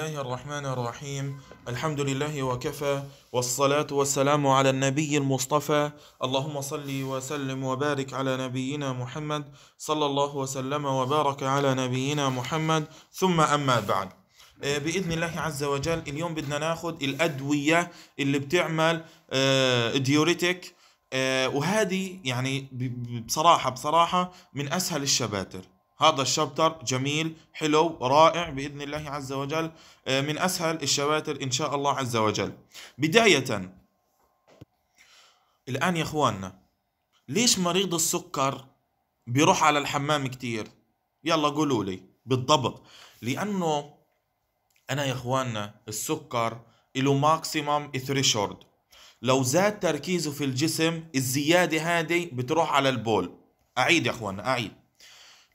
الله الرحمن الرحيم الحمد لله وكفى والصلاة والسلام على النبي المصطفى اللهم صل وسلم وبارك على نبينا محمد صلى الله وسلم وبارك على نبينا محمد ثم أما بعد إيه، بإذن الله عز وجل اليوم بدنا ناخد الأدوية اللي بتعمل إيه، ديوريتك إيه، وهذه يعني بصراحة بصراحة من أسهل الشباتر هذا الشابتر جميل حلو رائع بإذن الله عز وجل آه، من أسهل الشواتر إن شاء الله عز وجل بداية الآن يا إخواننا ليش مريض السكر بيروح على الحمام كتير يلا قولوا لي بالضبط لأنه أنا يا إخواننا السكر له ماكسيمم ثريشورد لو زاد تركيزه في الجسم الزيادة هذه بتروح على البول أعيد يا إخواننا أعيد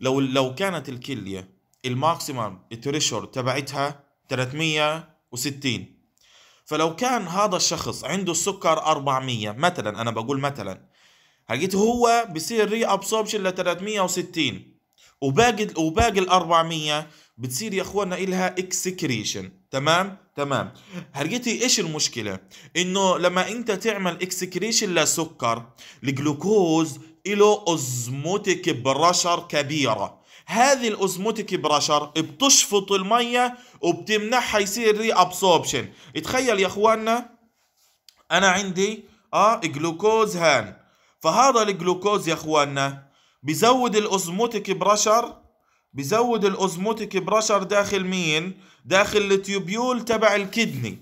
لو لو كانت الكليه الماكسيمم تريشر تبعتها 360 فلو كان هذا الشخص عنده السكر 400 مثلا انا بقول مثلا لقيت هو بصير ري ابسوربشن ل 360 وباقي وباقي ال 400 بتصير يا اخوانا الها اكسكريشن تمام تمام هلقيتي ايش المشكله انه لما انت تعمل اكسكريشن لسكر الجلوكوز له اوزموتيك برشر كبيره هذه الاوزموتيك برشر بتشفط الميه وبتمنعها يصير ري ابسوربشن تخيل يا اخواننا انا عندي اه جلوكوز هان فهذا الجلوكوز يا اخواننا بزود الاوزموتيك برشر بزود الاوزموتيك برشر داخل مين داخل التيوبيول تبع الكدني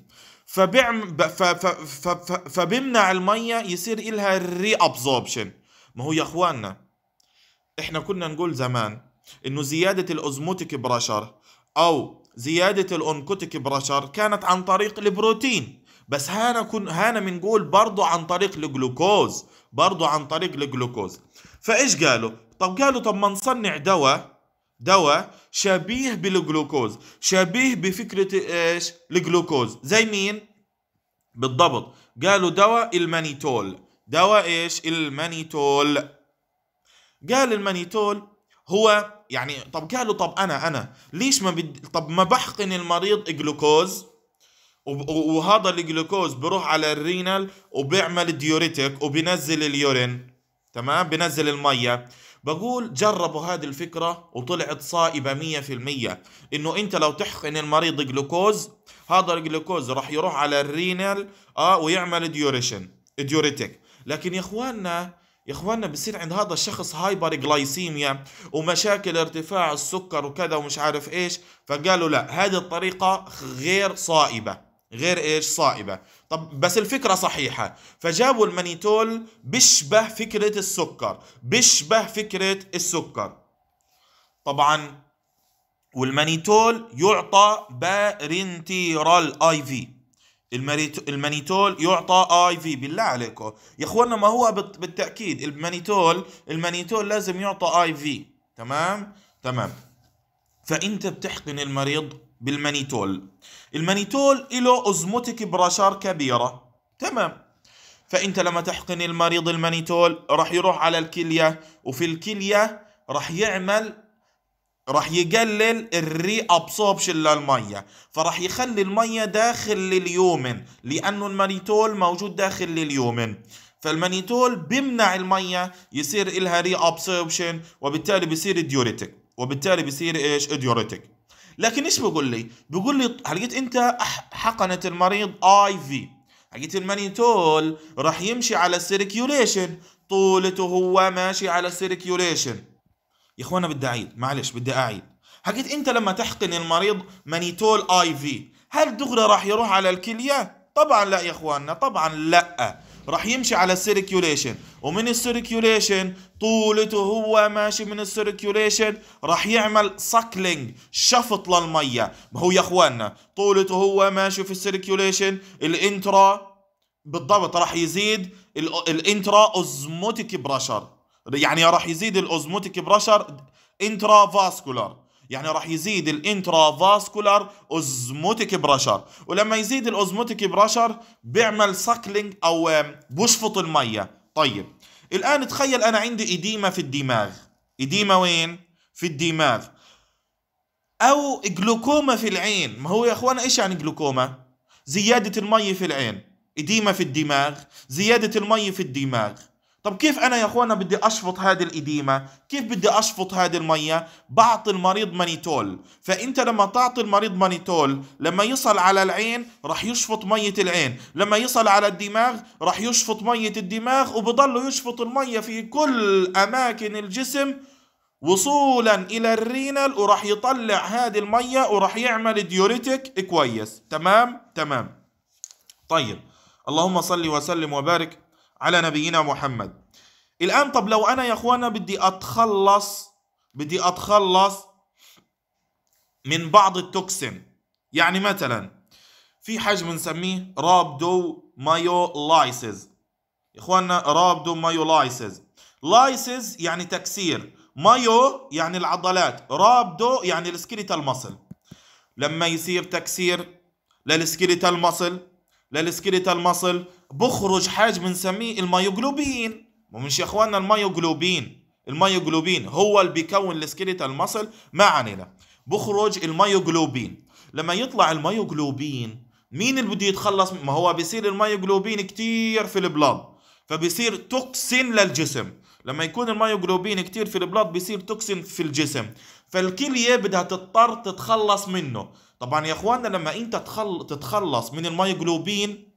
فبيمنع الميه يصير إلها ري ابزوربشن ما هو يا اخواننا احنا كنا نقول زمان انه زيادة الاوزموتيك برشر او زيادة الانكوتيك برشر كانت عن طريق البروتين بس هانا كن هانا بنقول برضه عن طريق الجلوكوز برضه عن طريق الجلوكوز فايش قالوا طب قالوا طب ما نصنع دواء دواء شبيه بالجلوكوز شبيه بفكرة ايش الجلوكوز زي مين بالضبط قالوا دواء المانيتول دواء ايش المانيتول قال المانيتول هو يعني طب قالوا طب انا انا ليش ما بد... طب ما بحقن المريض جلوكوز وهذا الجلوكوز بروح على الرينال وبيعمل ديوريتك وبنزل اليورين تمام بنزل الميه بقول جربوا هذه الفكرة وطلعت صائبة 100% انه انت لو تحقن المريض جلوكوز هذا الجلوكوز راح يروح على الرينال اه ويعمل ديوريشن ديوريتك لكن يا اخواننا يا اخواننا بصير عند هذا الشخص هايبر جلايسيميا ومشاكل ارتفاع السكر وكذا ومش عارف ايش فقالوا لا هذه الطريقه غير صائبه غير ايش صائبه طب بس الفكره صحيحه فجابوا المانيتول بيشبه فكره السكر بيشبه فكره السكر طبعا والمانيتول يعطى بارنتيرال اي في المانيتول يعطى اي في بالله عليكم يا اخوانا ما هو بالتاكيد المانيتول المانيتول لازم يعطى اي في تمام تمام فانت بتحقن المريض بالمانيتول المانيتول له اوزموتيك براشار كبيره تمام فانت لما تحقن المريض المانيتول راح يروح على الكليه وفي الكليه راح يعمل راح يقلل الري ابسوربشن للميه فراح يخلي الميه داخل اليومن لانه المانيتول موجود داخل اليومن فالمانيتول بيمنع الميه يصير لها ري ابسوربشن وبالتالي بيصير ديوريتك وبالتالي بيصير ايش ديوريتك لكن ايش بقول لي بقول لي حلقت انت حقنه المريض اي في حقت المانيتول راح يمشي على السيركيوليشن طولته هو ماشي على السيركيوليشن يا اخوانا بدي اعيد معلش بدي اعيد حكيت انت لما تحقن المريض مانيتول اي في هل دغري راح يروح على الكليه طبعا لا يا اخواننا طبعا لا راح يمشي على السيركيوليشن ومن السيركيوليشن طولته هو ماشي من السيركيوليشن راح يعمل سكلينج شفط للميه ما هو يا اخواننا طولته هو ماشي في السيركيوليشن الانترا بالضبط راح يزيد الانترا اوزموتيك بريشر يعني راح يزيد الاوزموتيك بريشر انترا فاسكولار يعني راح يزيد الانترا فاسكولار اوزموتيك بريشر ولما يزيد الاوزموتيك بريشر بيعمل ساكلينج او بشفط الميه طيب الان تخيل انا عندي اديمه في الدماغ اديمه وين في الدماغ او جلوكوما في العين ما هو يا اخوانا ايش يعني جلوكوما زياده الميه في العين اديمه في الدماغ زياده الميه في الدماغ طب كيف انا يا اخوانا بدي اشفط هذه الاديمه كيف بدي اشفط هذه الميه بعطي المريض مانيتول فانت لما تعطي المريض مانيتول لما يصل على العين راح يشفط ميه العين لما يصل على الدماغ راح يشفط ميه الدماغ وبضل يشفط الميه في كل اماكن الجسم وصولا الى الرينال وراح يطلع هذه الميه وراح يعمل ديوريتك كويس تمام تمام طيب اللهم صل وسلم وبارك على نبينا محمد الآن طب لو أنا يا أخوانا بدي أتخلص بدي أتخلص من بعض التوكسين يعني مثلا في حجم بنسميه رابدو مايولايسز يا اخواننا رابدو مايو لايسز يعني تكسير مايو يعني العضلات رابدو يعني السكيليتال مصل لما يصير تكسير للسكيليتال مصل للسكيليتال مصل بخرج حاج بنسميه الميوجلوبين ومش يا اخواننا الميوجلوبين الميوجلوبين هو اللي بيكون السكيليتال ماسل ما لا بخرج الميوجلوبين لما يطلع الميوجلوبين مين اللي بده يتخلص ما هو بيصير الميوجلوبين كتير في البلاد فبيصير توكسين للجسم لما يكون الميوجلوبين كتير في البلاد بيصير توكسين في الجسم فالكلية بدها تضطر تتخلص منه طبعا يا اخواننا لما انت تتخلص من الميوجلوبين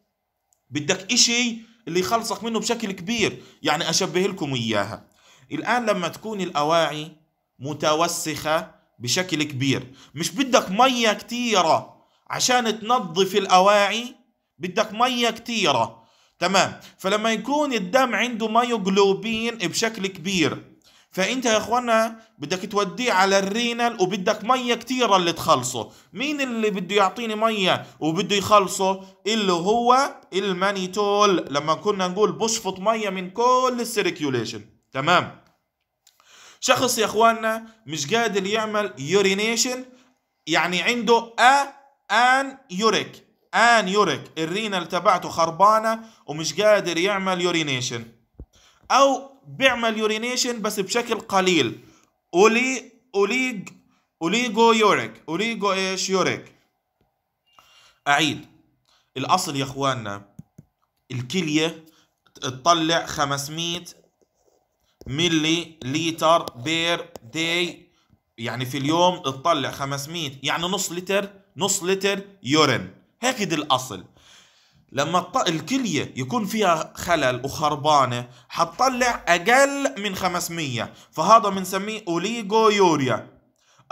بدك إشي اللي يخلصك منه بشكل كبير يعني أشبه لكم إياها الآن لما تكون الأواعي متوسخة بشكل كبير مش بدك مية كتيرة عشان تنظف الأواعي بدك مية كتيرة تمام فلما يكون الدم عنده مايوجلوبين بشكل كبير فانت يا اخوانا بدك توديه على الرينال وبدك ميه كتيره اللي تخلصه مين اللي بده يعطيني ميه وبده يخلصه اللي هو المانيتول لما كنا نقول بشفط ميه من كل السيركيوليشن تمام شخص يا اخوانا مش قادر يعمل يورينيشن يعني عنده ا ان يوريك ان يوريك الرينال تبعته خربانه ومش قادر يعمل يورينيشن او بيعمل يورينيشن بس بشكل قليل أولي أوليج أوليجو يوريك أوليجو إيش يوريك أعيد الأصل يا إخواننا الكلية تطلع 500 ملي لتر بير داي يعني في اليوم تطلع 500 يعني نص لتر نص لتر يورين هيك الأصل لما الكلية يكون فيها خلل وخربانة حتطلع أقل من 500 فهذا بنسميه أوليغو يوريا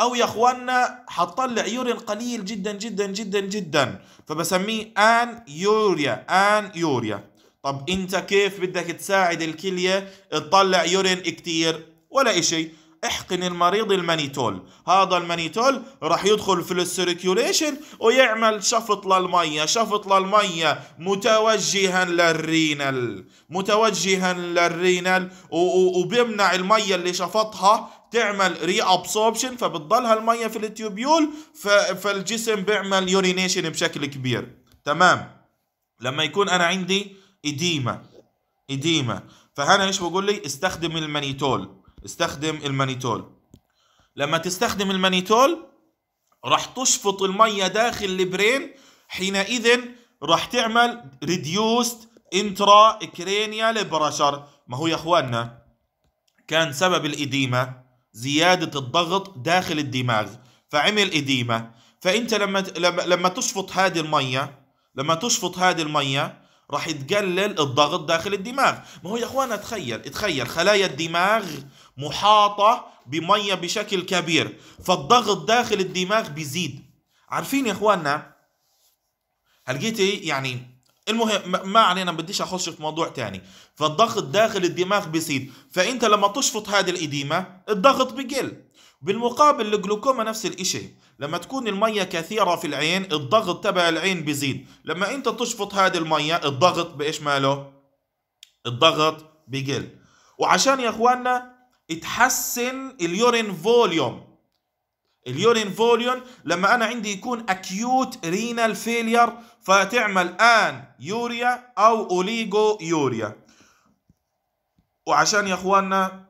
أو يا إخوانا حتطلع يورين قليل جدا جدا جدا جدا فبسميه آن يوريا آن يوريا طب أنت كيف بدك تساعد الكلية تطلع يورين كتير ولا إشي احقن المريض المانيتول هذا المانيتول راح يدخل في السيركيوليشن ويعمل شفط للمية شفط للمية متوجها للرينال متوجها للرينال وبيمنع المية اللي شفطها تعمل ري ابسوربشن فبتضل هالميه في التيوبيول فالجسم بيعمل يورينيشن بشكل كبير تمام لما يكون انا عندي اديمه اديمه فهنا ايش بقول لي استخدم المانيتول استخدم المانيتول لما تستخدم المانيتول راح تشفط الميه داخل البرين حينئذ راح تعمل ريديوست انترا كرينيال برشر ما هو يا اخواننا كان سبب الإديمة زيادة الضغط داخل الدماغ فعمل إديمة فأنت لما لما تشفط هذه المية لما تشفط هذه المية راح تقلل الضغط داخل الدماغ ما هو يا اخوانا تخيل تخيل خلايا الدماغ محاطة بمية بشكل كبير فالضغط داخل الدماغ بيزيد عارفين يا اخوانا هلقيتي يعني المهم ما علينا بديش اخش في موضوع تاني فالضغط داخل الدماغ بيزيد فانت لما تشفط هذه الاديمه الضغط بقل بالمقابل الجلوكوما نفس الاشي لما تكون المية كثيرة في العين الضغط تبع العين بيزيد لما انت تشفط هذه المية الضغط بايش ماله الضغط بقل وعشان يا اخواننا تحسن اليورين فوليوم اليورين فوليوم لما انا عندي يكون اكيوت رينال فيلير فتعمل ان يوريا او اوليجو يوريا وعشان يا اخواننا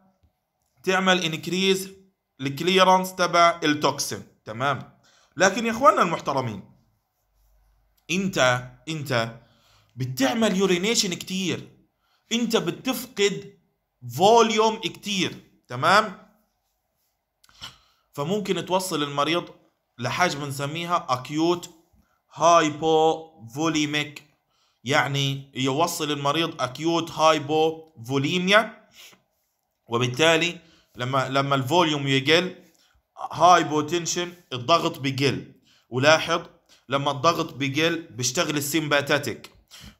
تعمل انكريز الكليرنس تبع التوكسين تمام لكن يا اخواننا المحترمين انت انت بتعمل يورينيشن كتير انت بتفقد فوليوم كتير تمام فممكن توصل المريض لحاجه بنسميها اكيوت فوليميك يعني يوصل المريض اكيوت فوليميا وبالتالي لما لما الفوليوم يقل هاي بوتنشن الضغط بيقل ولاحظ لما الضغط بيقل بيشتغل السيمباتاتيك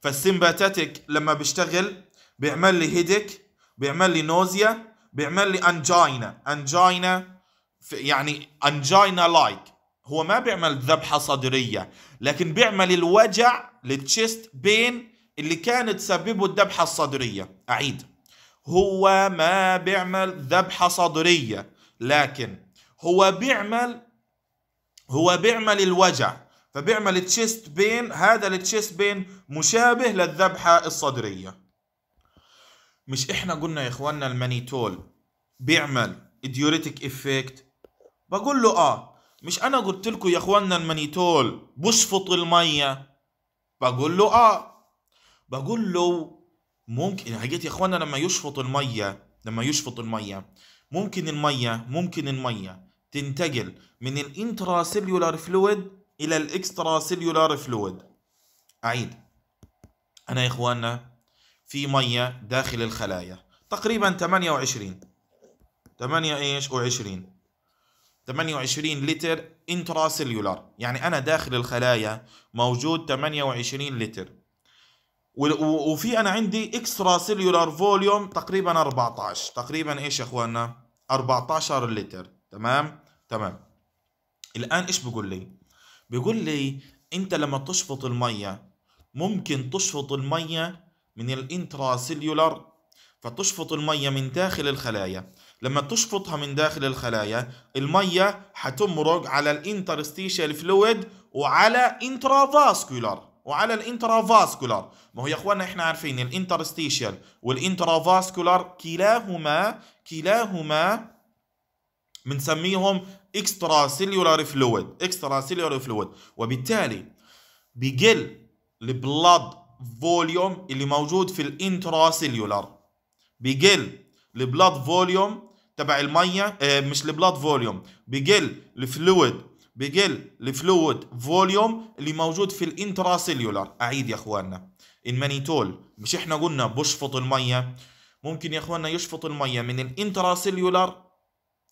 فالسيمباتاتيك لما بيشتغل بيعمل لي هيدك بيعمل لي نوزيا بيعمل لي انجينا انجينا يعني انجينا لايك هو ما بيعمل ذبحه صدريه لكن بيعمل الوجع للتشيست بين اللي كانت تسببه الذبحه الصدريه اعيد هو ما بيعمل ذبحة صدرية لكن هو بيعمل هو بيعمل الوجع فبيعمل تشيست بين هذا التشيست بين مشابه للذبحة الصدرية مش احنا قلنا يا اخواننا المانيتول بيعمل ديوريتك افكت بقول له اه مش انا قلت لكم يا اخواننا المانيتول بشفط المية بقول له اه بقول له ممكن هجيت يعني يا اخوانا لما يشفط الميه لما يشفط الميه ممكن الميه ممكن الميه تنتقل من الانترا سيلولار فلويد الى الاكسترا سيلولار فلويد اعيد انا يا اخوانا في ميه داخل الخلايا تقريبا 28 8 ايش و20 28 لتر انترا سيلولار يعني انا داخل الخلايا موجود 28 لتر وفي انا عندي اكسترا سيلولار فوليوم تقريبا 14 تقريبا ايش يا اخواننا 14 لتر تمام تمام الان ايش بقول لي بيقول لي انت لما تشفط الميه ممكن تشفط الميه من الانترا سيلولار فتشفط الميه من داخل الخلايا لما تشفطها من داخل الخلايا الميه حتمرق على الانترستيشال فلويد وعلى انترا فاسكولار وعلى الانترافاسكولار ما هو يا اخواننا احنا عارفين الانترستيشال والانترافاسكولار كلاهما كلاهما بنسميهم اكسترا سيلولار فلويد اكسترا سيلولار فلويد وبالتالي بقل البلاد فوليوم اللي موجود في الانترا سيلولار بقل البلاد فوليوم تبع الميه آه، مش البلاد فوليوم بقل الفلويد بقل الفلويد فوليوم اللي موجود في الانتراسيلولار اعيد يا اخواننا المانيتول مش احنا قلنا بشفط الميه ممكن يا اخواننا يشفط الميه من الانتراسيلولار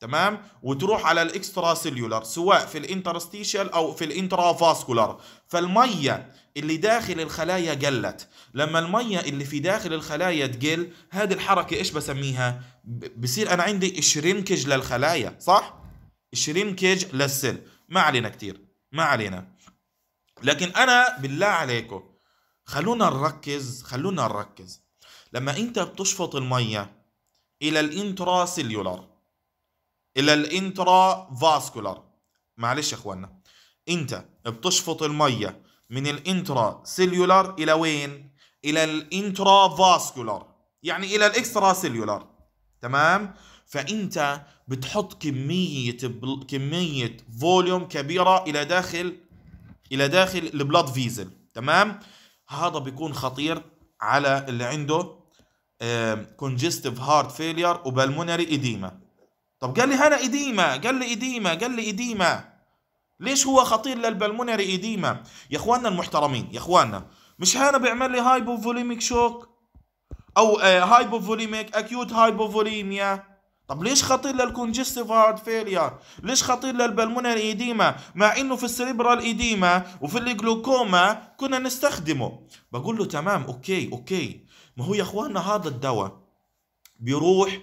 تمام وتروح على الاكسترا سيلولار سواء في الانترستيشال او في الانترافاسكولار فالميه اللي داخل الخلايا قلت لما الميه اللي في داخل الخلايا تقل هذه الحركه ايش بسميها بصير انا عندي شرينكج للخلايا صح شرينكج للسل ما علينا كتير ما علينا لكن انا بالله عليكم خلونا نركز خلونا نركز لما انت بتشفط الميه الى الانترا سيليولار الى الانترا فاسكولار معلش يا اخوانا انت بتشفط الميه من الانترا سيليولار الى وين الى الانترا فاسكولار يعني الى الاكسترا سيليولار تمام فانت بتحط كميه بل... كميه فوليوم كبيره الى داخل الى داخل البلاد فيزل تمام هذا بيكون خطير على اللي عنده كونجستيف هارت فيلير وبالمونري اديما طب قال لي هنا اديما قال لي اديما قال لي اديما ليش هو خطير للبلمونري اديما يا اخواننا المحترمين يا اخواننا مش هنا بيعمل لي هايبوفوليميك شوك او هايبوفوليميك اكيوت هايبوفوليميا طب ليش خطير للكونجستيف هارت فيلير؟ ليش خطير للبلمونر ايديما؟ مع إنه في السريبرال ايديما وفي الجلوكوما كنا نستخدمه. بقول له تمام أوكي أوكي ما هو يا إخواننا هذا الدواء بيروح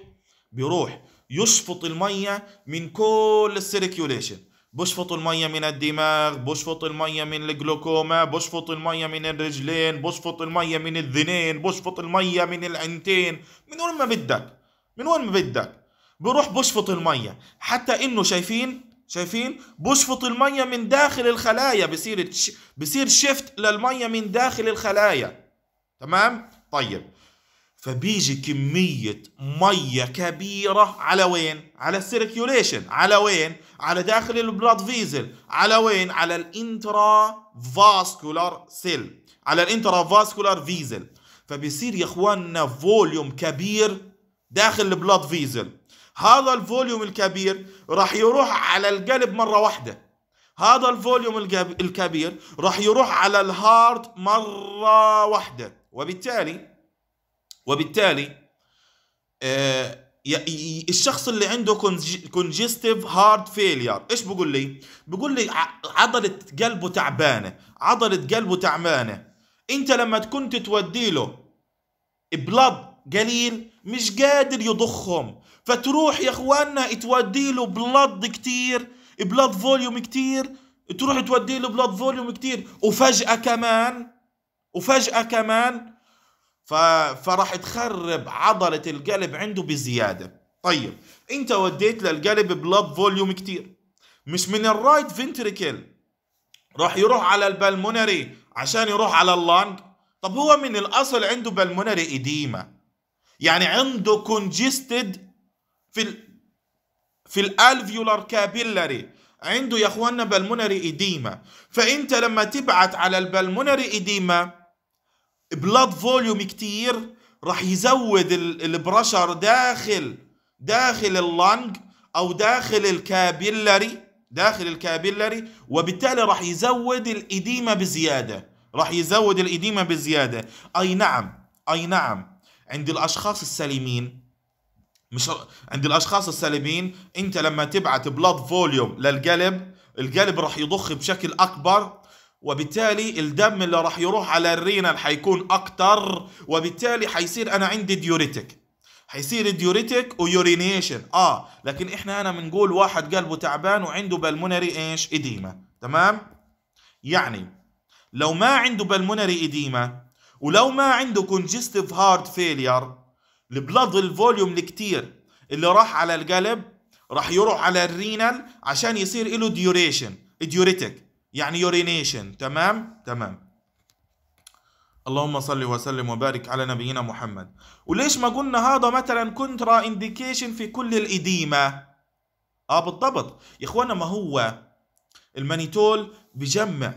بيروح يشفط المية من كل السيركيوليشن بشفط المية من الدماغ بشفط المية من الجلوكوما بشفط المية من الرجلين بشفط المية من الذنين بشفط المية من العينتين من وين ما بدك من وين ما بدك بروح بشفط الميه حتى انه شايفين شايفين بشفط الميه من داخل الخلايا بصير بصير شيفت للميه من داخل الخلايا تمام طيب فبيجي كمية مية كبيرة على وين؟ على السيركيوليشن على وين؟ على داخل البلاد فيزل على وين؟ على الانترا فاسكولار سيل على الانترا فاسكولار فيزل فبيصير يا اخواننا فوليوم كبير داخل البلاد فيزل هذا الفوليوم الكبير راح يروح على القلب مرة واحدة هذا الفوليوم الكبير راح يروح على الهارت مرة واحدة وبالتالي وبالتالي آه، الشخص اللي عنده كونجستيف هارت فيلير ايش بقول لي بقول لي عضلة قلبه تعبانة عضلة قلبه تعبانة انت لما تكون توديله له بلد قليل مش قادر يضخهم فتروح يا اخواننا تودي له بلد كتير بلد فوليوم كتير تروح تودي له بلد فوليوم كتير وفجأة كمان وفجأة كمان فراح تخرب عضلة القلب عنده بزيادة طيب انت وديت للقلب بلد فوليوم كتير مش من الرايت فينتريكل راح يروح على البلمونري عشان يروح على اللانج طب هو من الاصل عنده بلمونري ايديما يعني عنده كونجستد في في الالفيولار كابيلاري عنده يا اخواننا بالمونري ايديما فانت لما تبعت على البالمونري ايديما بلاد فوليوم كتير راح يزود البرشر داخل داخل اللنج او داخل الكابيلاري داخل الكابيلاري وبالتالي راح يزود الايديما بزياده راح يزود الايديما بزياده اي نعم اي نعم عند الاشخاص السليمين مش عند الاشخاص السالمين انت لما تبعت بلاد فوليوم للقلب القلب راح يضخ بشكل اكبر وبالتالي الدم اللي راح يروح على الرينال حيكون اكتر وبالتالي حيصير انا عندي ديوريتك حيصير ديوريتك ويورينيشن اه لكن احنا انا بنقول واحد قلبه تعبان وعنده بالمونري ايش اديما تمام يعني لو ما عنده بالمونري اديما ولو ما عنده كونجستيف هارت فيلير البلاد الفوليوم الكتير اللي راح على القلب راح يروح على الرينال عشان يصير له ديوريشن ديوريتك يعني يورينيشن تمام تمام اللهم صل وسلم وبارك على نبينا محمد وليش ما قلنا هذا مثلا كونترا انديكيشن في كل الإديمة اه بالضبط يا اخوانا ما هو المانيتول بجمع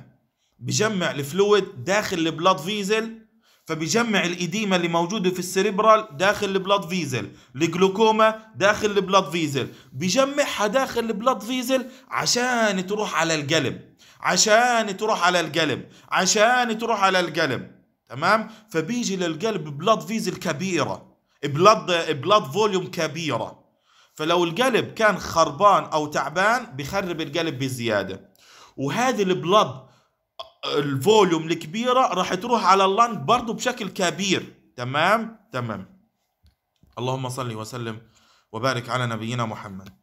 بجمع الفلويد داخل البلاد فيزل فبيجمع الإديمة اللي موجودة في السريبرال داخل البلاد فيزل الجلوكوما داخل البلاد فيزل بيجمعها داخل البلاد فيزل عشان تروح على القلب عشان تروح على القلب عشان تروح على القلب تمام فبيجي للقلب بلاد فيزل كبيرة بلاد بلاد فوليوم كبيرة فلو القلب كان خربان أو تعبان بخرب القلب بزيادة وهذه البلاد الفوليوم الكبيره راح تروح على اللنج برضه بشكل كبير تمام تمام اللهم صل وسلم وبارك على نبينا محمد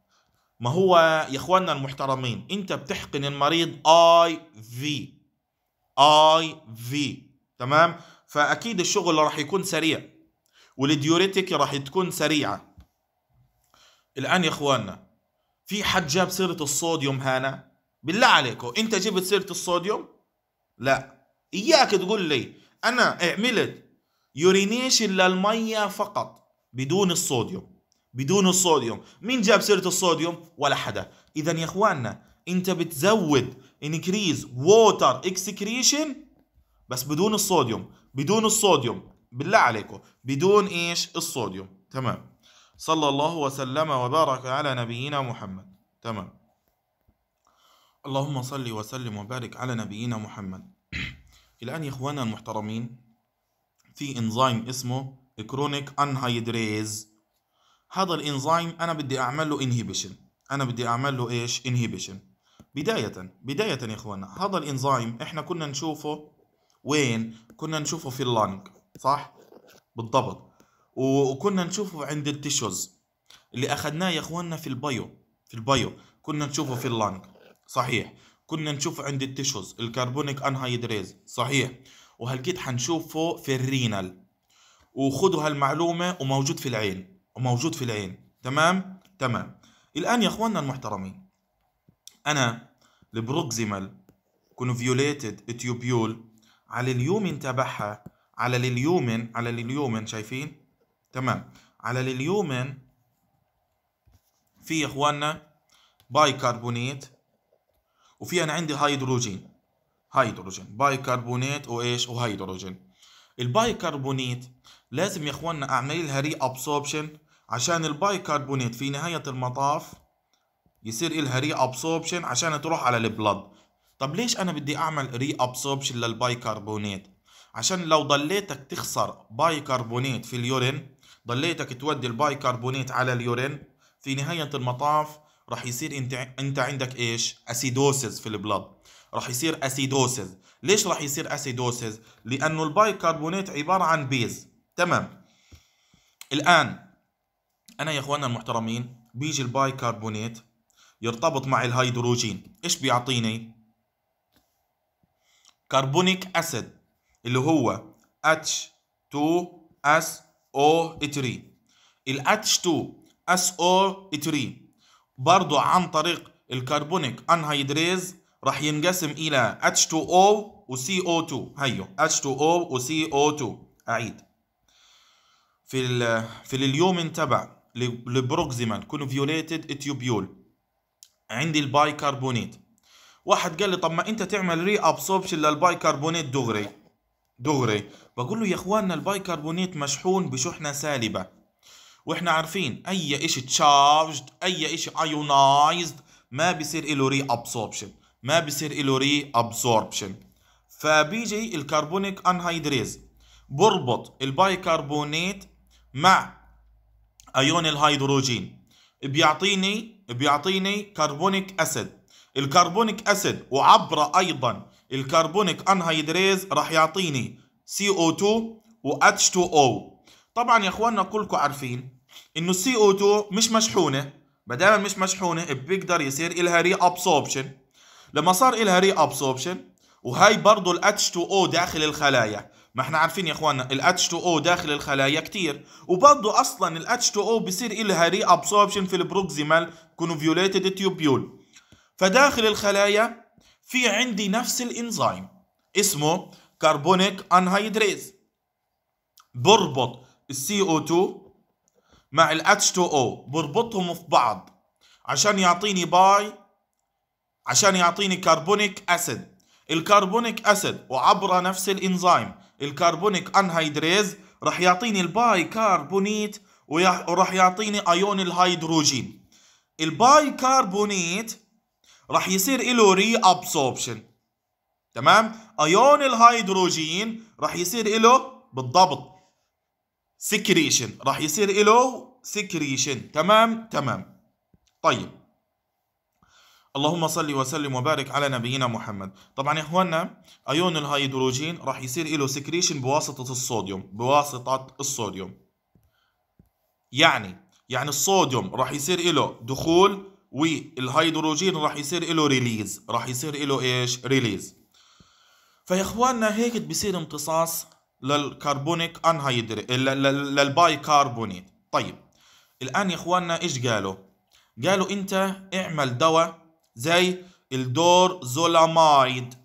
ما هو يا اخواننا المحترمين انت بتحقن المريض اي في اي في تمام فاكيد الشغل راح يكون سريع والديوريتك راح تكون سريعه الان يا اخواننا في حد جاب سيره الصوديوم هنا بالله عليكم انت جبت سيره الصوديوم لا إياك تقول لي أنا عملت يورينيشن للمية فقط بدون الصوديوم بدون الصوديوم مين جاب سيرة الصوديوم ولا حدا إذا يا إخواننا أنت بتزود انكريز ووتر اكسكريشن بس بدون الصوديوم بدون الصوديوم بالله عليكم بدون ايش الصوديوم تمام صلى الله وسلم وبارك على نبينا محمد تمام اللهم صل وسلم وبارك على نبينا محمد الآن يا إخواننا المحترمين في إنزيم اسمه كرونيك انهيدريز هذا الإنزيم أنا بدي أعمل له إنهيبيشن أنا بدي أعمل له إيش إنهيبيشن بداية بداية يا إخواننا هذا الإنزيم إحنا كنا نشوفه وين كنا نشوفه في اللانج صح بالضبط وكنا نشوفه عند التيشوز اللي أخذناه يا إخواننا في البيو في البيو كنا نشوفه في اللانج صحيح كنا نشوفه عند التشوز الكربونيك انهيدريز صحيح وهلقيت حنشوفه في الرينال وخذوا هالمعلومة وموجود في العين وموجود في العين تمام تمام الآن يا أخواننا المحترمين أنا البروكزيمال كونفيوليتد تيوبيول على اليومين تبعها على اليومين على اليومين شايفين تمام على اليومين في يا اخواننا بايكربونيت وفي انا عندي هيدروجين هيدروجين بايكربونات وايش وهيدروجين البايكربونات لازم يا اخوانا اعمل لها ري ابسوربشن عشان البايكربونات في نهايه المطاف يصير إلها ري ابسوربشن عشان تروح على البلد طب ليش انا بدي اعمل ري ابسوربشن للبايكربونات عشان لو ضليتك تخسر بايكربونات في اليورين ضليتك تودي البايكربونات على اليورين في نهاية المطاف رح يصير انت انت عندك ايش اسيدوسز في البلد رح يصير اسيدوسز ليش رح يصير اسيدوسز لانه البايكربونات عباره عن بيز تمام الان انا يا اخواننا المحترمين بيجي البايكربونات يرتبط مع الهيدروجين ايش بيعطيني كربونيك اسيد اللي هو H2SO3 ال H2 SO3 برضو عن طريق الكربونيك انهيدريز راح ينقسم الى H2O و CO2 هيو H2O و CO2 اعيد في ال في اليومين تبع البروكسيمال كونفيوليتد تيوبيول عندي البايكربونيت واحد قال لي طب ما انت تعمل ري ابسوربشن للبايكربونيت دغري دغري بقول له يا اخواننا البايكربونيت مشحون بشحنه سالبه واحنا عارفين اي شيء تشارجد اي شيء ايونايزد ما بيصير له ري ابسوربشن ما بيصير له ري ابسوربشن فبيجي الكربونيك انهيدريز بربط البايكربونات مع ايون الهيدروجين بيعطيني بيعطيني كربونيك اسيد الكربونيك اسيد وعبر ايضا الكربونيك انهيدريز راح يعطيني CO2 و H2O طبعا يا اخواننا كلكم عارفين انه السي او 2 مش مشحونه ما دام مش مشحونه بيقدر يصير الها ري ابسوربشن لما صار الها ري ابسوربشن وهي برضه الاتش 2 او داخل الخلايا ما احنا عارفين يا اخواننا الاتش 2 او داخل الخلايا كثير وبرضه اصلا الاتش 2 او بصير الها ري ابسوربشن في البروكسيمال كونفيوليتد تيوبيول فداخل الخلايا في عندي نفس الانزيم اسمه كربونيك انهيدريز بربط السي او 2 مع ال H2O بربطهم في بعض عشان يعطيني باي عشان يعطيني كربونيك أسيد الكربونيك أسيد وعبر نفس الإنزيم الكربونيك أنهيدريز رح يعطيني الباي كربونيت ورح يعطيني أيون الهيدروجين الباي كربونيت رح يصير له ري أبسوربشن تمام أيون الهيدروجين رح يصير له بالضبط سكريشن راح يصير له سكريشن تمام تمام طيب اللهم صل وسلم وبارك على نبينا محمد طبعا يا اخواننا ايون الهيدروجين راح يصير له سكريشن بواسطه الصوديوم بواسطه الصوديوم يعني يعني الصوديوم راح يصير له دخول والهيدروجين راح يصير له ريليز راح يصير له ايش ريليز فيا اخواننا هيك بصير امتصاص للكربونيك انهيدريت للباي كاربونيت طيب الان يا اخواننا ايش قالوا قالوا انت اعمل دواء زي الدور زولامايد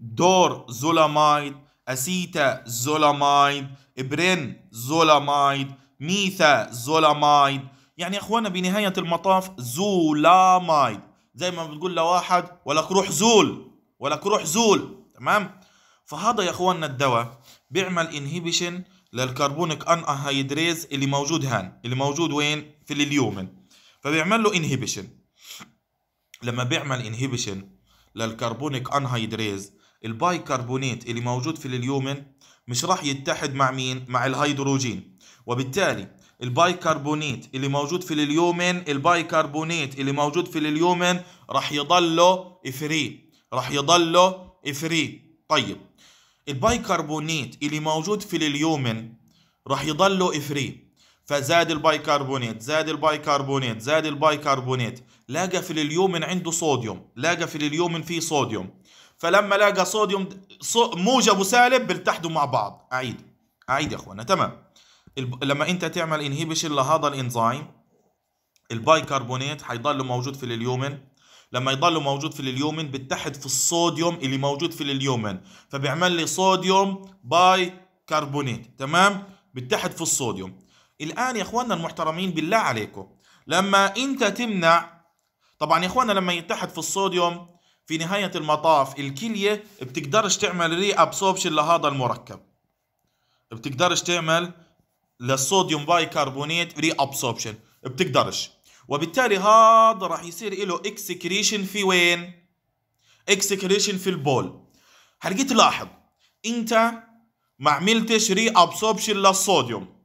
دور زولامايد اسيتا زولامايد ابرين زولامايد ميثا زولامايد يعني يا اخوانا بنهايه المطاف زولامايد زي ما بتقول لواحد ولك روح زول ولك روح زول تمام فهذا يا اخواننا الدواء بيعمل انهبيشن للكربونيك ان هيدريز اللي موجود هان اللي موجود وين في اليومن فبيعمل له انهبيشن لما بيعمل انهبيشن للكربونيك ان هيدريز البايكربونات اللي موجود في اليومن مش راح يتحد مع مين مع الهيدروجين وبالتالي البايكربونيت اللي موجود في اليومن البايكربونيت اللي موجود في اليومن راح يضله فري راح يضله فري طيب البايكربونيت اللي موجود في اليومن راح يضلوا افري فزاد البايكربونيت زاد البايكربونيت زاد البايكربونيت لاقى في اليومن عنده صوديوم لاقى في اليومن فيه صوديوم فلما لاقى صوديوم موجب وسالب بيلتحدوا مع بعض اعيد اعيد يا اخوانا تمام لما انت تعمل انهيبيشن لهذا الانزيم البايكربونيت حيضل موجود في اليومن لما يضل موجود في اليومين بتحد في الصوديوم اللي موجود في اليومين فبيعمل لي صوديوم باي كربونيت تمام بتحد في الصوديوم الان يا اخواننا المحترمين بالله عليكم لما انت تمنع طبعا يا اخواننا لما يتحد في الصوديوم في نهايه المطاف الكليه بتقدرش تعمل ري ابسوربشن لهذا المركب بتقدرش تعمل للصوديوم باي كربونيت ري ابسوربشن بتقدرش وبالتالي هذا راح يصير له اكسكريشن في وين اكسكريشن في البول هتجي تلاحظ انت ما عملتش ري ابسوربشن للصوديوم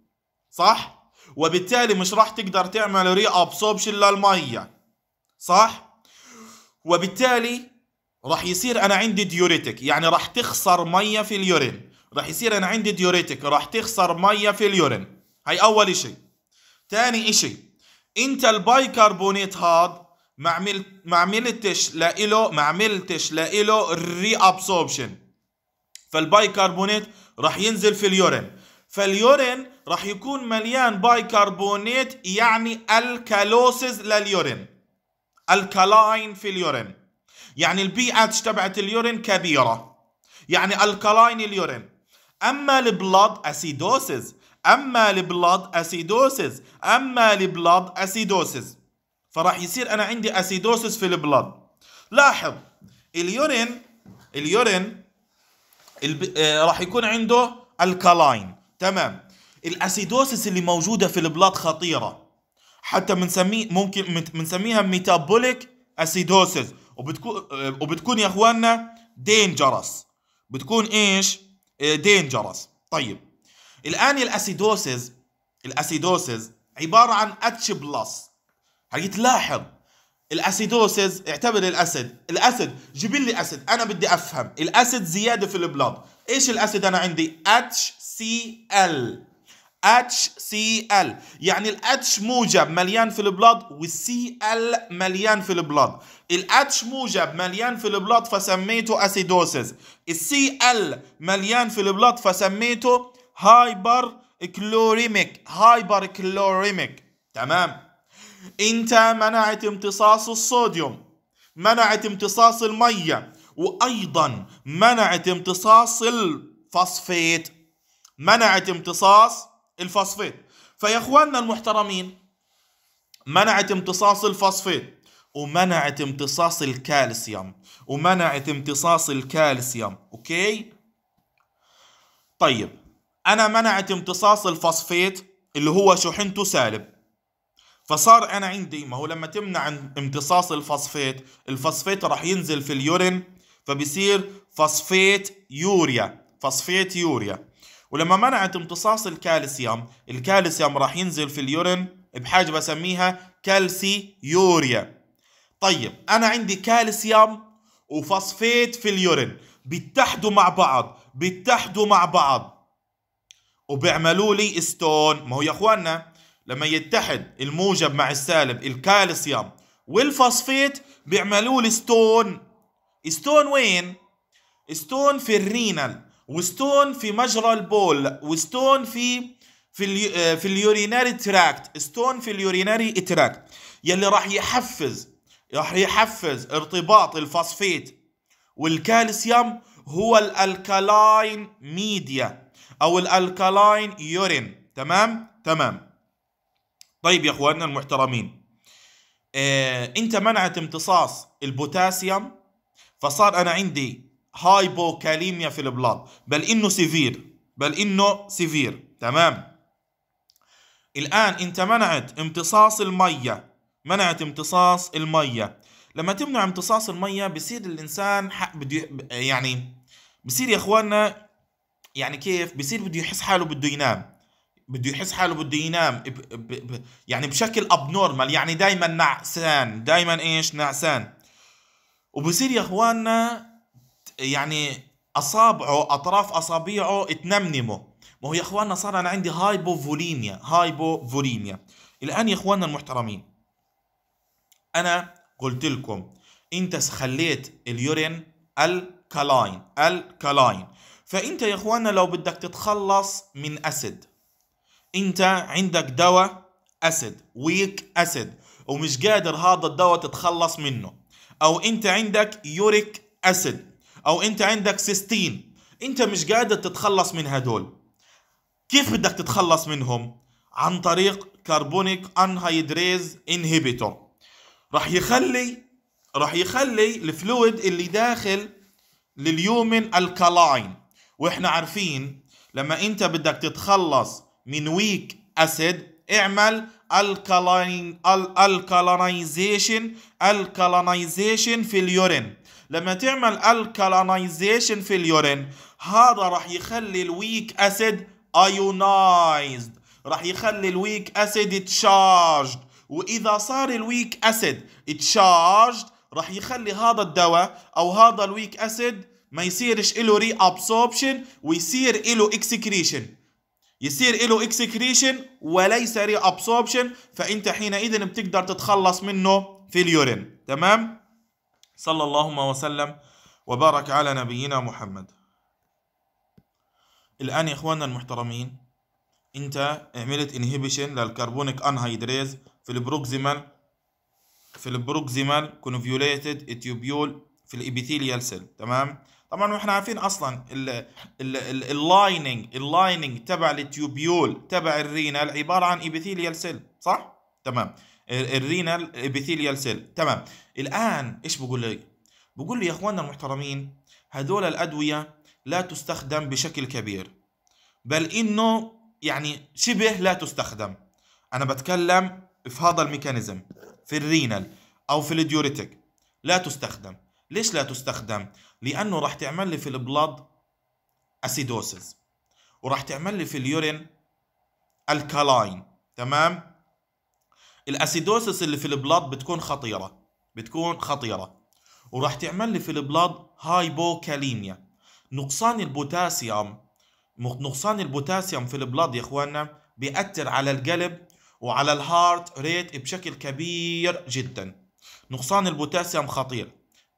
صح وبالتالي مش راح تقدر تعمل ري ابسوربشن للميه صح وبالتالي راح يصير انا عندي ديوريتك يعني راح تخسر ميه في اليورين راح يصير انا عندي ديوريتك راح تخسر ميه في اليورين هاي اول شيء ثاني شيء انت البايكربونات هاد ما عملت ما عملتش لإله ما عملتش لإله ري ابسوربشن فالبايكربونات راح ينزل في اليورين فاليورين راح يكون مليان بايكربونات يعني الكالوسز لليورين الكالاين في اليورين يعني البي اتش تبعت اليورين كبيره يعني الكالاين اليورين اما البلاد اسيدوسز اما البلاد اسيدوسز اما البلاد اسيدوسز فراح يصير انا عندي اسيدوسس في البلاد لاحظ اليورين اليورين الب... آه راح يكون عنده الكالاين تمام الاسيدوسس اللي موجوده في البلاد خطيره حتى بنسميه ممكن بنسميها ميتابوليك اسيدوسس وبتكون آه، وبتكون يا اخواننا دينجرس بتكون ايش دينجرس آه، طيب الان الاسيدوسز الاسيدوسز عباره عن اتش بلس تلاحظ الاسيدوسز اعتبر الاسد الاسد جيب لي اسد انا بدي افهم الاسد زياده في البلاد ايش الاسد انا عندي اتش سي ال اتش سي ال يعني الاتش موجب مليان في البلاد والسي ال مليان في البلاد الاتش موجب مليان في البلاد فسميته اسيدوسز السي ال مليان في البلاد فسميته هايبر كلوريميك هايبر كلوريميك تمام انت منعت امتصاص الصوديوم منعت امتصاص الميه وايضا منعت امتصاص الفوسفيت منعت امتصاص الفوسفيت فيا اخواننا المحترمين منعت امتصاص الفوسفيت ومنعت امتصاص الكالسيوم ومنعت امتصاص الكالسيوم اوكي طيب انا منعت امتصاص الفوسفيت اللي هو شحنته سالب فصار انا عندي ما هو لما تمنع امتصاص الفوسفيت الفوسفيت راح ينزل في اليورين فبيصير فوسفيت يوريا فوسفيت يوريا ولما منعت امتصاص الكالسيوم الكالسيوم راح ينزل في اليورين بحاجه بسميها كالسي يوريا طيب انا عندي كالسيوم وفوسفيت في اليورين بيتحدوا مع بعض بيتحدوا مع بعض وبيعملوا لي ستون ما هو يا اخواننا لما يتحد الموجب مع السالب الكالسيوم والفوسفيت بيعملوا لي ستون ستون وين ستون في الرينال وستون في مجرى البول وستون في في اليو آه، في اليوريناري تراكت ستون في اليوريناري تراكت يلي راح يحفز راح يحفز ارتباط الفوسفيت والكالسيوم هو الالكالاين ميديا او الالكالاين يورين تمام تمام طيب يا اخواننا المحترمين آه انت منعت امتصاص البوتاسيوم فصار انا عندي هايبوكاليميا في البلاد بل انه سيفير بل انه سيفير تمام الان انت منعت امتصاص الميه منعت امتصاص الميه لما تمنع امتصاص الميه بصير الانسان بده يعني بصير يا اخواننا يعني كيف بصير بده يحس حاله بده ينام بده يحس حاله بده ينام ب... ب... ب... يعني بشكل ابنورمال يعني دائما نعسان دائما ايش نعسان وبصير يا اخواننا يعني اصابعه اطراف اصابعه تنمنمه ما هو يا اخواننا صار انا عندي هايبوفوليميا هايبوفوليميا الان يا اخواننا المحترمين انا قلت لكم انت خليت اليورين الكالاين الكالاين فانت يا اخوانا لو بدك تتخلص من اسد انت عندك دواء اسد ويك اسد ومش قادر هذا الدواء تتخلص منه او انت عندك يوريك اسد او انت عندك سيستين انت مش قادر تتخلص من هدول كيف بدك تتخلص منهم عن طريق كربونيك انهيدريز انهبيتور راح يخلي راح يخلي الفلويد اللي داخل لليومن الكالاين واحنا عارفين لما انت بدك تتخلص من ويك اسيد اعمل الكالاين الكالانيزيشن الكالانيزيشن في اليورين لما تعمل الكالانيزيشن في اليورين هذا راح يخلي الويك اسيد ايونايزد راح يخلي الويك اسيد تشارجد واذا صار الويك اسيد تشارجد راح يخلي هذا الدواء او هذا الويك اسيد ما يصيرش إله ري أبسوربشن ويصير إله إكسكريشن يصير إله إكسكريشن وليس ري أبسوربشن فأنت حينئذ بتقدر تتخلص منه في اليورين تمام صلى الله وسلم وبارك على نبينا محمد الآن يا إخواننا المحترمين أنت عملت انهبيشن للكربونيك أنهيدريز في البروكسيمال في البروكسيمال كونفيوليتد اتيوبيول في الإبيثيليال سيل تمام طبعا واحنا عارفين اصلا اللايننج اللايننج تبع التيوبيول تبع الرينال عباره عن ايبيثيليال سيل صح؟ تمام الرينال ايبيثيليال سيل تمام الان ايش بقول لي؟ بقول لي يا اخواننا المحترمين هذول الادويه لا تستخدم بشكل كبير بل انه يعني شبه لا تستخدم انا بتكلم في هذا الميكانيزم في الرينال او في الديوريتك لا تستخدم ليش لا تستخدم لانه راح تعمل لي في البلد اسيدوسز وراح تعمل لي في اليورين الكالاين تمام الاسيدوسس اللي في البلد بتكون خطيره بتكون خطيره وراح تعمل لي في البلد هايبوكاليميا نقصان البوتاسيوم نقصان البوتاسيوم في البلد يا اخواننا بيأثر على القلب وعلى الهارت ريت بشكل كبير جدا نقصان البوتاسيوم خطير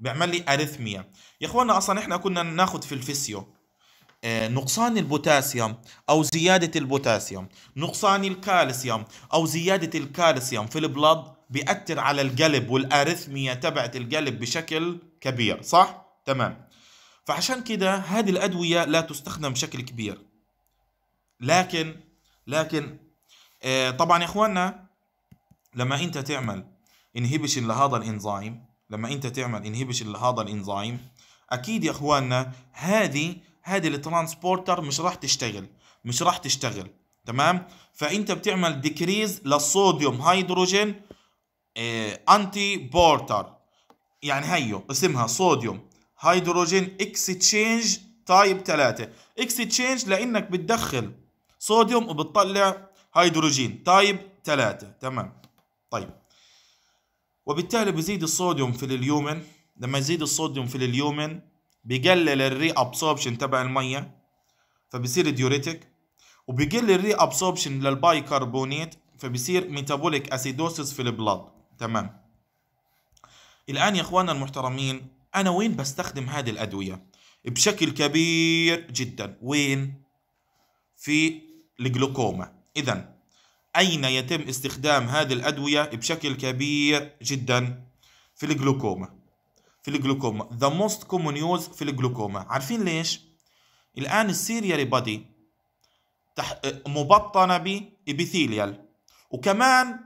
بيعمل لي اريثميا يا اخوانا اصلا احنا كنا ناخذ في الفيسيو آه، نقصان البوتاسيوم او زياده البوتاسيوم نقصان الكالسيوم او زياده الكالسيوم في البلد بيأثر على القلب والاريثميا تبعت القلب بشكل كبير صح تمام فعشان كده هذه الادويه لا تستخدم بشكل كبير لكن لكن آه، طبعا يا اخواننا لما انت تعمل انهبشن لهذا الانزيم لما انت تعمل انهبش هذا الانزيم اكيد يا اخواننا هذه هذه الترانسبورتر مش راح تشتغل مش راح تشتغل تمام فانت بتعمل ديكريز للصوديوم هيدروجين آه انتي بورتر يعني هيو اسمها صوديوم هيدروجين اكستشينج تايب 3 اكستشينج لانك بتدخل صوديوم وبتطلع هيدروجين تايب 3 تمام طيب وبالتالي بزيد الصوديوم في اليومن لما يزيد الصوديوم في اليومن بيقلل الري ابسوربشن تبع الميه فبصير ديوريتك وبيقل الري ابسوربشن للبايكربونات فبصير ميتابوليك اسيدوسيس في البلاد تمام الان يا اخواننا المحترمين انا وين بستخدم هذه الادويه بشكل كبير جدا وين في الجلوكوما اذا أين يتم استخدام هذه الأدوية بشكل كبير جدا في الجلوكوما في الجلوكوما ذا موست كومون يوز في الجلوكوما عارفين ليش الآن السيريالي بادي مبطنة بإبيثيليال وكمان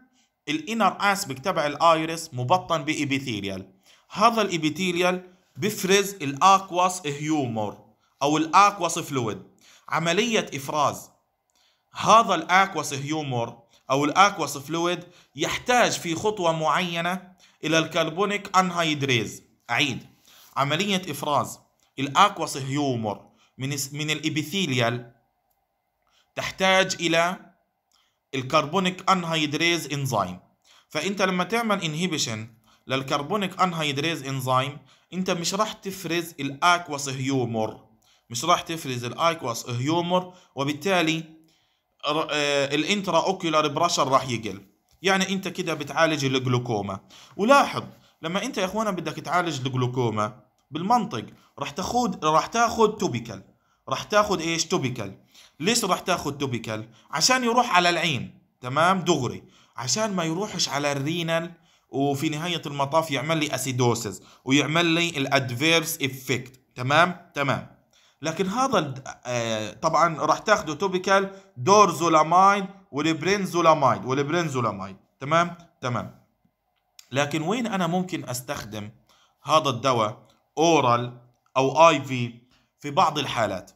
الانر اسبك تبع الايرس مبطن بإبيثيليال هذا الإبيثيليال بفرز الأكواس هيومور أو الأكواس فلويد عملية إفراز هذا الاكوس هيومور او الاكوس فلويد يحتاج في خطوه معينه الى الكربونيك انهيدريز اعيد عمليه افراز الاكوس هيومور من من الابيثيليال تحتاج الى الكربونيك انهيدريز انزيم فانت لما تعمل انهبيشن للكربونيك انهيدريز انزيم انت مش راح تفرز الاكوس هيومور مش راح تفرز الاكوس هيومور وبالتالي آه، الانترا اوكيولار برشر راح يقل يعني انت كده بتعالج الجلوكوما ولاحظ لما انت يا اخوانا بدك تعالج الجلوكوما بالمنطق راح تاخذ راح تاخذ توبيكال راح تاخذ ايش توبيكال ليش راح تاخذ توبيكال عشان يروح على العين تمام دغري عشان ما يروحش على الرينال وفي نهايه المطاف يعمل لي اسيدوسز ويعمل لي الادفيرس افكت تمام تمام لكن هذا آه، طبعا راح تاخذوا توبيكال دورزولامايد والبرينزولامايد والبرينزولامايد تمام تمام لكن وين انا ممكن استخدم هذا الدواء اورال او اي في في بعض الحالات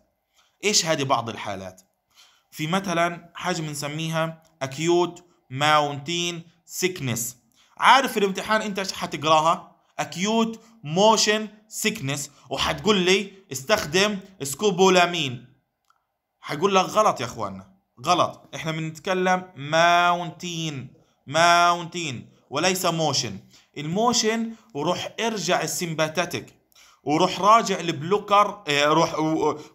ايش هذه بعض الحالات في مثلا حاجه بنسميها اكيوت ماونتين سيكنس عارف الامتحان انت حتقراها اكيوت موشن سيكنس وحتقول لي استخدم سكوبولامين حقول لك غلط يا اخواننا غلط احنا بنتكلم ماونتين ماونتين وليس موشن الموشن وروح ارجع السمباتاتيك وروح راجع البلوكر آه، روح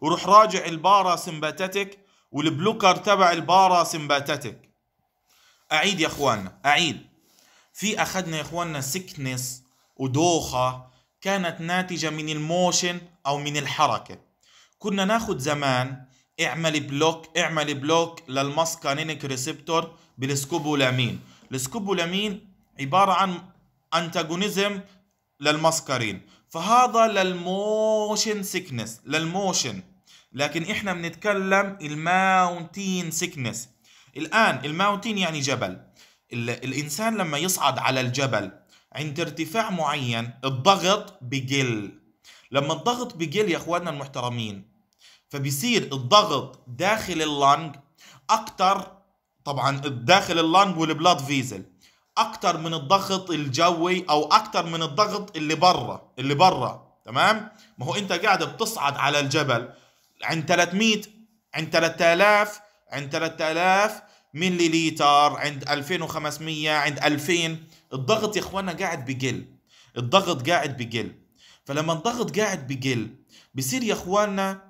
وروح راجع البارا سمباتاتيك والبلوكر تبع البارا سمباتاتيك اعيد يا اخواننا اعيد في اخذنا يا اخواننا سكنس ودوخه كانت ناتجة من الموشن أو من الحركة كنا ناخد زمان اعمل بلوك اعمل بلوك للمسكانينيك ريسبتور بالسكوبولامين السكوبولامين عبارة عن انتاجونيزم للمسكرين فهذا للموشن سيكنس للموشن لكن احنا بنتكلم الماونتين سيكنس الان الماونتين يعني جبل الانسان لما يصعد على الجبل عند ارتفاع معين الضغط بقل لما الضغط بقل يا اخواننا المحترمين فبيصير الضغط داخل اللنج اكثر طبعا داخل اللنج والبلاد فيزل اكثر من الضغط الجوي او اكثر من الضغط اللي برا اللي برا تمام ما هو انت قاعد بتصعد على الجبل عند 300 عند 3000 عند 3000 ملي لتر عند 2500 عند 2000 الضغط يا اخوانا قاعد بقل الضغط قاعد بقل فلما الضغط قاعد بقل بصير يا اخوانا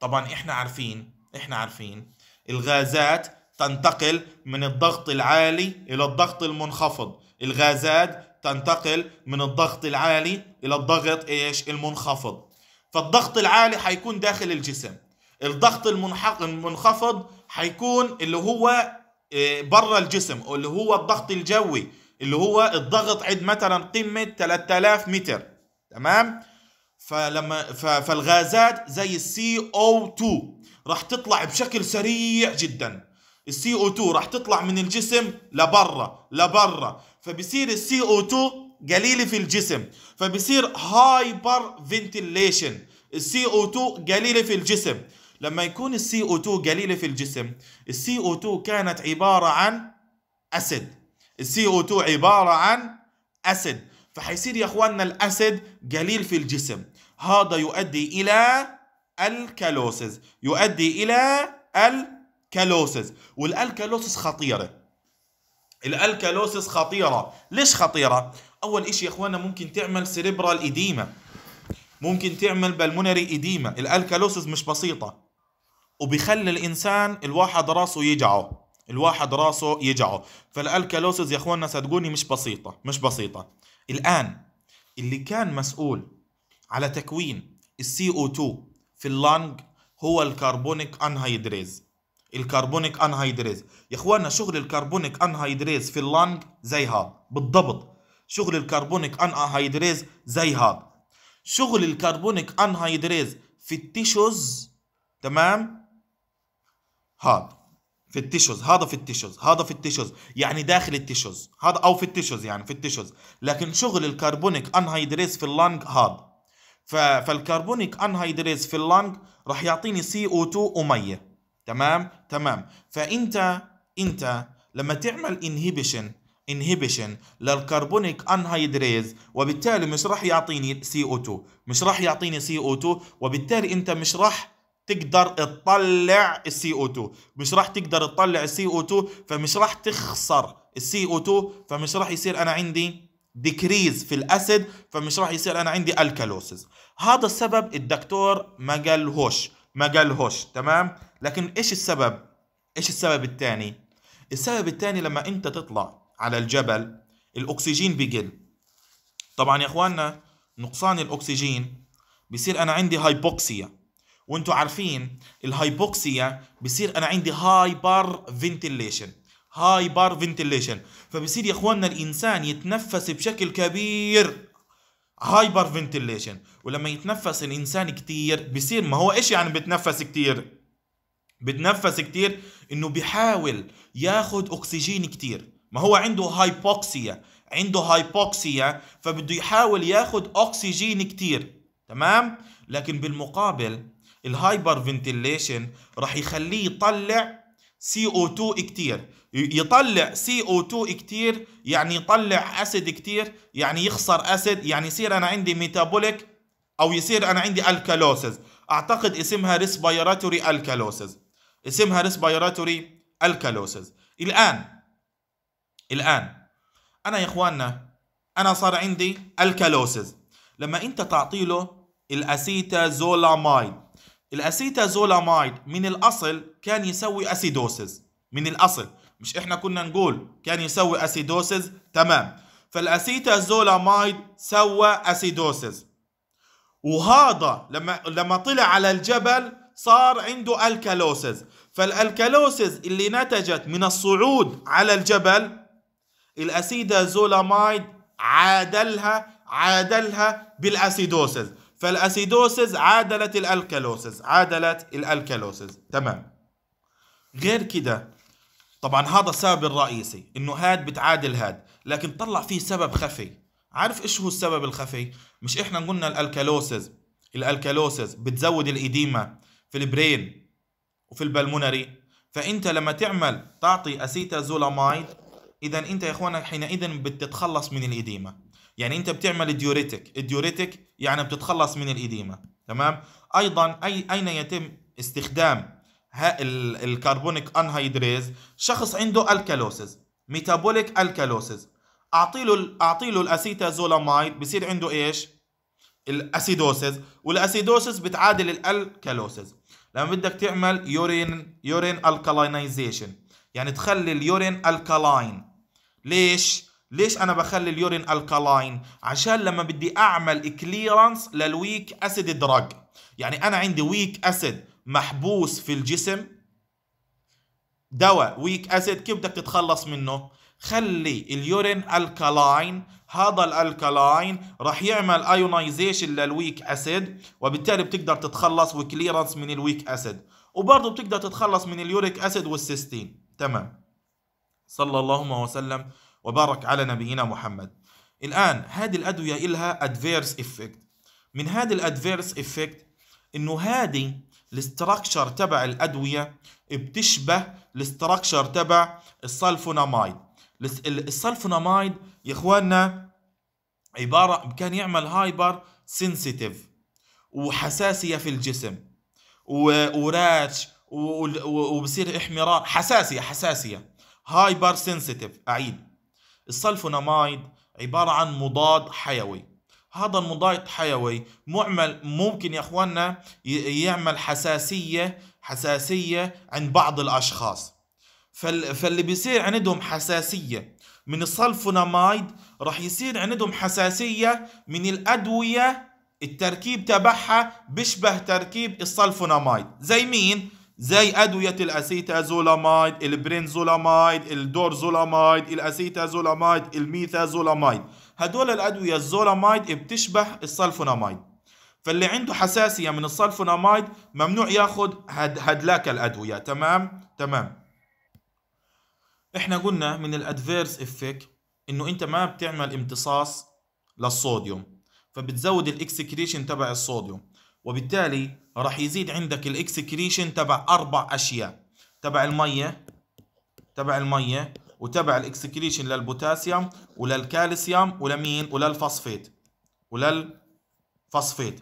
طبعا احنا عارفين احنا عارفين الغازات تنتقل من الضغط العالي الى الضغط المنخفض الغازات تنتقل من الضغط العالي الى الضغط ايش المنخفض فالضغط العالي حيكون داخل الجسم الضغط المنخفض حيكون اللي هو آه، برا الجسم اللي هو الضغط الجوي اللي هو الضغط عند مثلا قمه 3000 متر تمام فلما فالغازات زي السي او 2 راح تطلع بشكل سريع جدا السي او 2 راح تطلع من الجسم لبرا لبرا فبصير السي او 2 قليله في الجسم فبصير هايبر فنتيليشن السي او 2 قليله في الجسم لما يكون السي او 2 قليله في الجسم السي او 2 كانت عباره عن اسيد السي او 2 عباره عن اسيد فحيصير يا اخواننا الاسيد قليل في الجسم هذا يؤدي الى الكالوسز يؤدي الى الكالوسز والالكالوسز خطيره الالكالوسز خطيره ليش خطيره اول إشي يا اخواننا ممكن تعمل سيريبرال ايديما ممكن تعمل بالمونري ايديما الالكالوسز مش بسيطه وبيخلي الانسان الواحد راسه يجعه الواحد راسه يجعه فالالكالوسز يا اخواننا صدقوني مش بسيطه مش بسيطه الان اللي كان مسؤول على تكوين السي او 2 في اللانج هو الكربونيك انهيدريز الكربونيك انهيدريز يا اخوانا شغل الكربونيك انهيدريز في اللانج زي هذا بالضبط شغل الكربونيك انهيدريز زي هذا شغل الكربونيك انهيدريز في التيشوز تمام هذا في التيشوز هذا في التيشوز هذا في التيشوز يعني داخل التيشوز هذا او في التيشوز يعني في التيشوز لكن شغل الكربونيك انهيدريز في اللنج هذا فالكربونيك انهيدريز في اللنج راح يعطيني سي او 2 وميه تمام تمام فانت انت لما تعمل انهبيشن انهبيشن للكربونيك انهيدريز وبالتالي مش راح يعطيني سي او 2 مش راح يعطيني سي او 2 وبالتالي انت مش راح تقدر تطلع السي او 2 مش راح تقدر تطلع السي او 2 فمش راح تخسر السي او 2 فمش راح يصير انا عندي ديكريز في الاسيد فمش راح يصير انا عندي الكالوسز هذا السبب الدكتور ما قالهوش ما قالهوش تمام لكن ايش السبب ايش السبب الثاني السبب الثاني لما انت تطلع على الجبل الاكسجين بقل طبعا يا اخواننا نقصان الاكسجين بصير انا عندي هايبوكسيا وانتم عارفين الهايبوكسيا بصير انا عندي هايبر فنتيليشن هايبر فنتيليشن فبصير يا اخواننا الانسان يتنفس بشكل كبير هايبر فنتيليشن ولما يتنفس الانسان كثير بصير ما هو ايش يعني بتنفس كثير بتنفس كثير انه بحاول ياخذ اكسجين كثير ما هو عنده هايبوكسيا عنده هايبوكسيا فبده يحاول ياخذ اكسجين كثير تمام لكن بالمقابل الهايبر فنتيليشن راح يخليه يطلع سي او 2 كتير يطلع سي او 2 كتير يعني يطلع اسيد كتير يعني يخسر اسيد يعني يصير انا عندي ميتابوليك او يصير انا عندي الكالوسز اعتقد اسمها ريسبيراتوري الكالوسز اسمها ريسبيراتوري الكالوسز الان الان انا يا اخواننا انا صار عندي الكالوسز لما انت تعطي له الاسيتازولامايد الاسيتازولامايد من الاصل كان يسوي اسيدوسز من الاصل مش احنا كنا نقول كان يسوي اسيدوسز تمام فالاسيتازولامايد سوى اسيدوسز وهذا لما لما طلع على الجبل صار عنده الكالوسز فالالكالوسز اللي نتجت من الصعود على الجبل الاسيدازولامايد عادلها عادلها بالاسيدوسز فالاسيدوسز عادلت الالكالوسز عادلت الالكالوسز تمام غير كده طبعا هذا السبب الرئيسي انه هاد بتعادل هاد لكن طلع فيه سبب خفي عارف ايش هو السبب الخفي مش احنا قلنا الالكالوسز الالكالوسز بتزود الايديما في البرين وفي البلمونري فانت لما تعمل تعطي اسيتازولامايد اذا انت يا اخوانا حينئذ بتتخلص من الايديما يعني انت بتعمل ديوريتك الديوريتك يعني بتتخلص من الإديمة تمام أيضا أي أين يتم استخدام الكربونيك انهيدريز شخص عنده الكالوسز ميتابوليك الكالوسز اعطي له اعطي له الاسيتازولامايد بصير عنده ايش الاسيدوسز والاسيدوسز بتعادل الالكالوسز لما بدك تعمل يورين يورين الكالينايزيشن يعني تخلي اليورين الكالاين ليش ليش انا بخلي اليورين الكالاين عشان لما بدي اعمل كليرنس للويك اسيد دراج يعني انا عندي ويك اسيد محبوس في الجسم دواء ويك اسيد كيف بدك تتخلص منه خلي اليورين الكالاين هذا الالكالاين راح يعمل ايونايزيشن للويك اسيد وبالتالي بتقدر تتخلص وكليرنس من الويك اسيد وبرضه بتقدر تتخلص من اليوريك اسيد والسيستين تمام صلى اللهم وسلم وبارك على نبينا محمد الآن هذه الأدوية إلها adverse effect من هذا الادفيرس افكت انه هذه الاستراكشر تبع الادويه بتشبه الاستراكشر تبع السلفونامايد السلفونامايد يا اخواننا عباره كان يعمل هايبر سنسيتيف وحساسيه في الجسم وراتش وبصير احمرار حساسيه حساسيه هايبر سنسيتيف اعيد السلفونامايد عبارة عن مضاد حيوي هذا المضاد حيوي معمل ممكن يا اخواننا يعمل حساسية حساسية عند بعض الأشخاص فاللي بيصير عندهم حساسية من السلفونامايد راح يصير عندهم حساسية من الأدوية التركيب تبعها بيشبه تركيب السلفونامايد زي مين؟ زي أدوية الأسيتازولامايد البرينزولامايد الدورزولامايد الأسيتازولامايد الميثازولامايد هدول الأدوية الزولامايد بتشبه السلفونامايد فاللي عنده حساسية من السلفونامايد ممنوع ياخد هد هدلاك الأدوية تمام تمام احنا قلنا من الادفيرس افك انه انت ما بتعمل امتصاص للصوديوم فبتزود الاكسكريشن تبع الصوديوم وبالتالي راح يزيد عندك الاكسكريشن تبع اربع اشياء تبع الميه تبع الميه وتبع الاكسكريشن للبوتاسيوم وللكالسيوم ولمين وللفوسفيت وللفوسفيت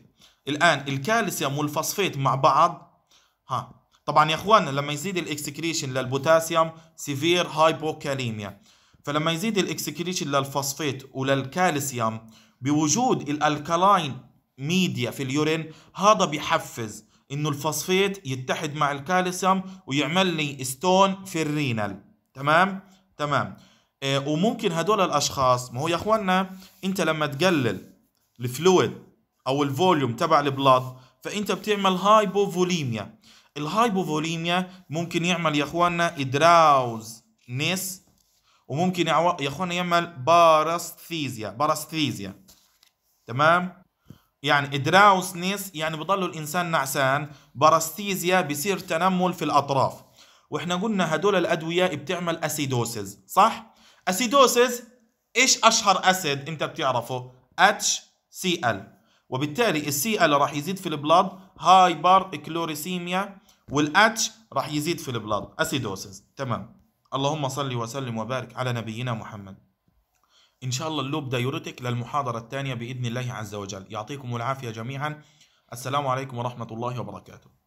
الان الكالسيوم والفوسفيت مع بعض ها طبعا يا اخواننا لما يزيد الاكسكريشن للبوتاسيوم سيفير هايبوكاليميا فلما يزيد الاكسكريشن للفوسفيت وللكالسيوم بوجود الالكالاين ميديا في اليورين هذا بيحفز انه الفوسفيت يتحد مع الكالسيوم ويعمل لي ستون في الرينال تمام تمام آه وممكن هدول الاشخاص ما هو يا اخوانا انت لما تقلل الفلويد او الفوليوم تبع البلاط فانت بتعمل هايبوفوليميا الهايبوفوليميا ممكن يعمل يا اخوانا ادراوز نيس وممكن يا اخوانا يعمل باراستيزيا باراستيزيا تمام يعني ادراوسنس يعني بضل الانسان نعسان بارستيزيا بصير تنمل في الاطراف واحنا قلنا هدول الادويه بتعمل اسيدوسز صح اسيدوسز ايش اشهر اسيد انت بتعرفه اتش سي ال وبالتالي السي ال راح يزيد في البلاد هايبر كلوريسيميا والاتش راح يزيد في البلاد اسيدوسز تمام اللهم صل وسلم وبارك على نبينا محمد إن شاء الله اللوب دايورتك للمحاضرة الثانية بإذن الله عز وجل يعطيكم العافية جميعا السلام عليكم ورحمة الله وبركاته